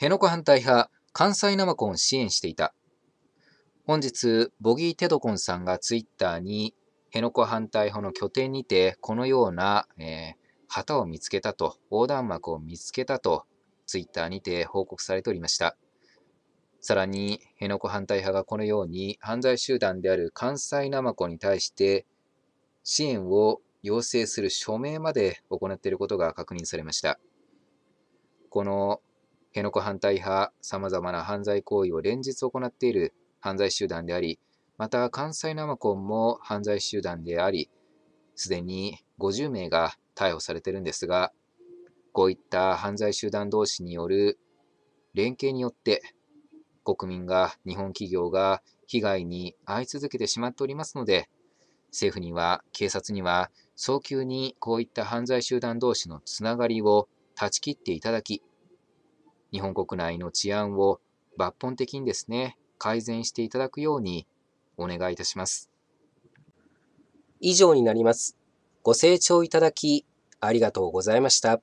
辺野古反対派、関西ナマコンを支援していた。本日、ボギー・テドコンさんがツイッターに、辺野古反対派の拠点にて、このような、えー、旗を見つけたと、横断幕を見つけたと、ツイッターにて報告されておりました。さらに、辺野古反対派がこのように、犯罪集団である関西ナマコに対して、支援を要請する署名まで行っていることが確認されました。この辺野古反対派、さまざまな犯罪行為を連日行っている犯罪集団であり、また関西ナマコンも犯罪集団であり、すでに50名が逮捕されているんですが、こういった犯罪集団同士による連携によって、国民が、日本企業が被害に遭い続けてしまっておりますので、政府には、警察には、早急にこういった犯罪集団同士のつながりを断ち切っていただき、日本国内の治安を抜本的にですね、改善していただくようにお願いいたします。以上になります。ご清聴いただき、ありがとうございました。